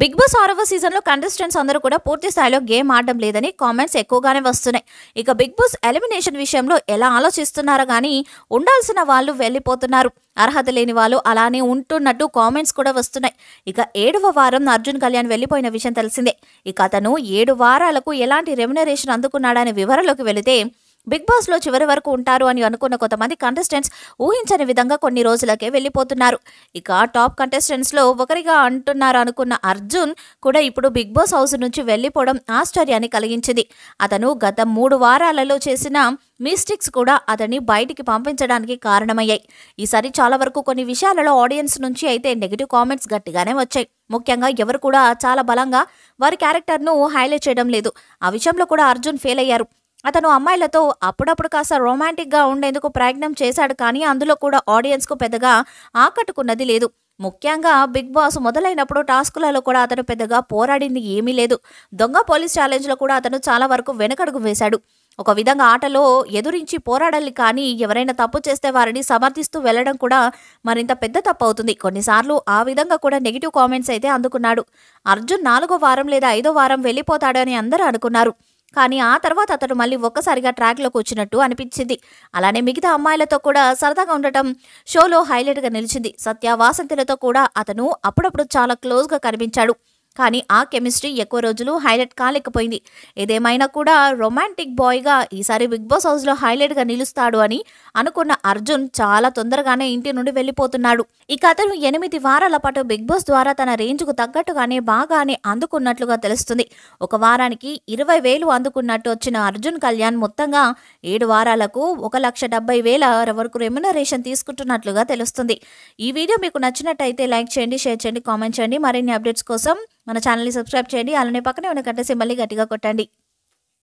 big boss ఆరవ సీజన్లో contestants అందరూ కూడా పూర్తి స్థాయిలో గేమ్ ఆడడం లేదని కామెంట్స్ ఎక్కువగానే వస్తున్నాయి ఇక బిగ్ బాస్ ఎలిమినేషన్ విషయంలో ఎలా ఆలోచిస్తున్నారో కానీ ఉండాల్సిన వాళ్ళు వెళ్ళిపోతున్నారు అర్హత లేని వాళ్ళు అలానే ఉంటున్నట్టు కామెంట్స్ కూడా వస్తున్నాయి ఇక ఏడవ వారం అర్జున్ కళ్యాణ్ వెళ్ళిపోయిన విషయం తెలిసిందే ఇక అతను ఏడు వారాలకు ఎలాంటి రెమ్యునరేషన్ అందుకున్నాడనే వివరంలోకి వెళితే బిగ్ బాస్లో చివరి వరకు ఉంటారు అని అనుకున్న కొంతమంది కంటెస్టెంట్స్ ఊహించని విధంగా కొన్ని రోజులకే వెళ్ళిపోతున్నారు ఇక టాప్ కంటెస్టెంట్స్లో ఒకరిగా అంటున్నారు అనుకున్న అర్జున్ కూడా ఇప్పుడు బిగ్ బాస్ హౌస్ నుంచి వెళ్ళిపోవడం ఆశ్చర్యాన్ని కలిగించింది అతను గత మూడు వారాలలో చేసిన మిస్టేక్స్ కూడా అతన్ని బయటికి పంపించడానికి కారణమయ్యాయి ఈసారి చాలా వరకు కొన్ని విషయాలలో ఆడియన్స్ నుంచి అయితే నెగిటివ్ కామెంట్స్ గట్టిగానే వచ్చాయి ముఖ్యంగా ఎవరు కూడా చాలా బలంగా వారి క్యారెక్టర్ను హైలైట్ చేయడం లేదు ఆ విషయంలో కూడా అర్జున్ ఫెయిల్ అయ్యారు అతను అమ్మాయిలతో అప్పుడప్పుడు కాస్త రొమాంటిక్గా ఉండేందుకు ప్రయత్నం చేశాడు కానీ అందులో కూడా ఆడియన్స్కు పెద్దగా ఆకట్టుకున్నది లేదు ముఖ్యంగా బిగ్ బాస్ మొదలైనప్పుడు టాస్కులలో కూడా అతను పెద్దగా పోరాడింది ఏమీ లేదు దొంగ పోలీస్ ఛాలెంజ్లో కూడా అతను చాలా వరకు వెనకడుగు వేశాడు ఒక విధంగా ఆటలో ఎదురించి పోరాడాలి కానీ ఎవరైనా తప్పు చేస్తే వారిని సమర్థిస్తూ వెళ్ళడం కూడా మరింత పెద్ద తప్పు అవుతుంది కొన్నిసార్లు ఆ విధంగా కూడా నెగిటివ్ కామెంట్స్ అయితే అందుకున్నాడు అర్జున్ నాలుగో వారం లేదా ఐదో వారం వెళ్ళిపోతాడని అందరూ అనుకున్నారు కానీ ఆ తర్వాత అతడు మళ్ళీ ఒక్కసారిగా ట్రాక్లోకి వచ్చినట్టు అనిపించింది అలానే మిగతా అమ్మాయిలతో కూడా సరదాగా ఉండటం షోలో హైలైట్గా నిలిచింది సత్య వాసంతులతో కూడా అతను అప్పుడప్పుడు చాలా క్లోజ్గా కనిపించాడు కానీ ఆ కెమిస్ట్రీ ఎక్కువ రోజులు హైలైట్ కాలేకపోయింది ఏదేమైనా కూడా రొమాంటిక్ బాయ్గా ఈసారి బిగ్ బాస్ హౌస్లో హైలైట్గా నిలుస్తాడు అని అనుకున్న అర్జున్ చాలా తొందరగానే ఇంటి నుండి వెళ్ళిపోతున్నాడు ఇక అతను ఎనిమిది వారాల పాటు బిగ్ బాస్ ద్వారా తన రేంజ్కు తగ్గట్టుగానే బాగానే అందుకున్నట్లుగా తెలుస్తుంది ఒక వారానికి ఇరవై వేలు అందుకున్నట్టు వచ్చిన అర్జున్ కళ్యాణ్ మొత్తంగా ఏడు వారాలకు ఒక లక్ష డెబ్బై వేల వరకు రెమ్యునరేషన్ తీసుకుంటున్నట్లుగా తెలుస్తుంది ఈ వీడియో మీకు నచ్చినట్టయితే లైక్ చేయండి షేర్ చేయండి కామెంట్ చేయండి మరిన్ని అప్డేట్స్ కోసం మన ఛానల్ని సబ్స్క్రైబ్ చేయండి అలానే పక్కనే ఉన్న కంటే సింబల్ని గట్టిగా కొట్టండి